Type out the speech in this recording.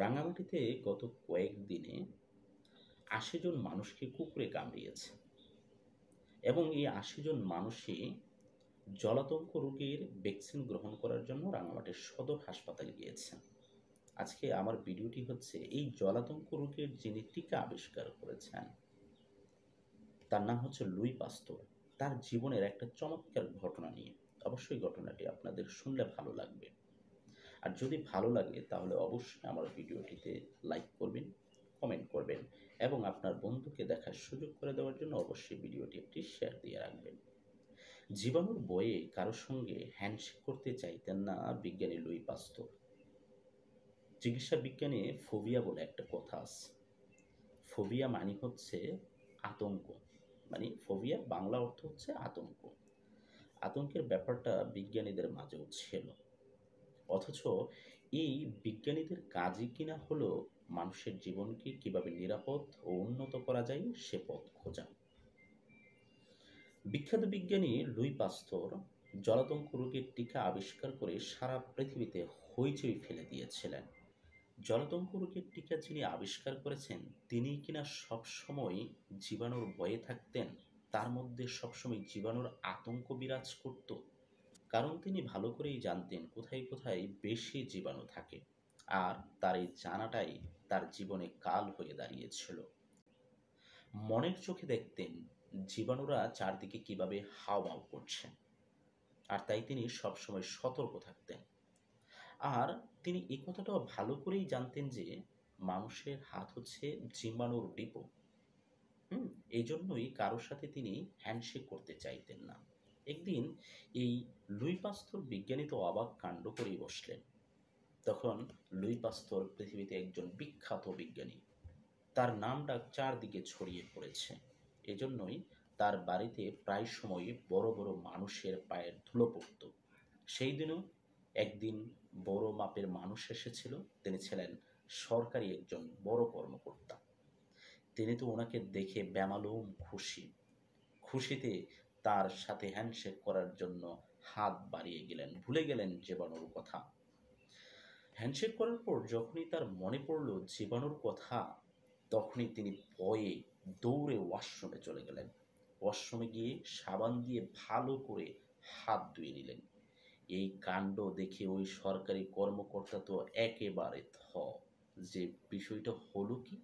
রাঙামাটিতে গত কয়েকদিনে আশি জন মানুষকে কুকুরে কামড়িয়েছে এবং এই আশি জন মানুষই জলাতঙ্ক রোগীর ভ্যাকসিন গ্রহণ করার জন্য রাঙামাটির সদর হাসপাতালে গিয়েছেন আজকে আমার ভিডিওটি হচ্ছে এই জলাতঙ্ক রোগের যিনি টিকা আবিষ্কার করেছেন তার নাম হচ্ছে লুই পাস্তর তার জীবনের একটা চমৎকার ঘটনা নিয়ে অবশ্যই ঘটনাটি আপনাদের শুনলে ভালো লাগবে আর যদি ভালো লাগে তাহলে অবশ্যই আমার ভিডিওটিতে লাইক করবেন কমেন্ট করবেন এবং আপনার বন্ধুকে দেখার সুযোগ করে দেওয়ার জন্য অবশ্যই ভিডিওটি একটি শেয়ার দিয়ে রাখবেন জীবাণুর বয়ে কারোর সঙ্গে হ্যান্ডশেক করতে চাইতেন না বিজ্ঞানী লুই পাস্ত চিকিৎসা বিজ্ঞানে ফোবিয়া বলে একটা কথা আছে ফোবিয়া মানে হচ্ছে আতঙ্ক মানে ফোবিয়া বাংলা অর্থ হচ্ছে আতঙ্ক আতঙ্কের ব্যাপারটা বিজ্ঞানীদের মাঝেও ছিল অথচ এই বিজ্ঞানীদের কাজই কিনা হলো মানুষের জীবনকে কিভাবে নিরাপদ ও উন্নত করা যায় সে পথ খোঁজা বিখ্যাত বিজ্ঞানী লুই পাস্তর জলাতঙ্ক রোগের টিকা আবিষ্কার করে সারা পৃথিবীতে হইচই ফেলে দিয়েছিলেন জলাতঙ্ক রোগের টিকা যিনি আবিষ্কার করেছেন তিনি কিনা সবসময় জীবাণুর ভয়ে থাকতেন তার মধ্যে সবসময় জীবাণুর আতঙ্ক বিরাজ করত কারণ তিনি ভালো করেই জানতেন কোথায় কোথায় বেশি জীবাণু থাকে আর তার এই জানাটাই তার জীবনে কাল হয়ে দাঁড়িয়েছিল মনের চোখে দেখতেন জীবাণুরা চারদিকে কিভাবে হাওমাও করছে আর তাই তিনি সবসময় সতর্ক থাকতেন আর তিনি এ কথাটাও ভালো করেই জানতেন যে মানুষের হাত হচ্ছে জীবাণুর ডিপো হুম এই জন্যই কারোর সাথে তিনি হ্যান্ডশেক করতে চাইতেন না একদিন এই লুই পাস্তর বিজ্ঞানী তো অবাক কাণ্ড করেই বসলেন তখন লুই পাস্তর পৃথিবীতে একজন বিখ্যাত বিজ্ঞানী তার নামটা চারদিকে ছড়িয়ে পড়েছে এজন্যই তার বাড়িতে প্রায় সময় বড় বড় মানুষের পায়ের ধুলো পড়ত সেই দিনও একদিন বড় মাপের মানুষ এসেছিল তিনি ছিলেন সরকারি একজন বড় কর্মকর্তা তিনি তো ওনাকে দেখে ব্যামালুম খুশি খুশিতে তার সাথে হ্যান্ডশেক করার জন্য হাত বাড়িয়ে গেলেন ভুলে গেলেন জীবাণুর কথা হ্যান্ডশেক করার পর যখনই তার মনে পড়ল জীবাণুর কথা তখনই তিনি ভয়ে দৌড়ে ওয়াশরুমে চলে গেলেন ওয়াশরুমে গিয়ে সাবান দিয়ে ভালো করে হাত ধুয়ে নিলেন এই কাণ্ড দেখে ওই সরকারি কর্মকর্তা তো একেবারে থ যে বিষয়টা হলো কি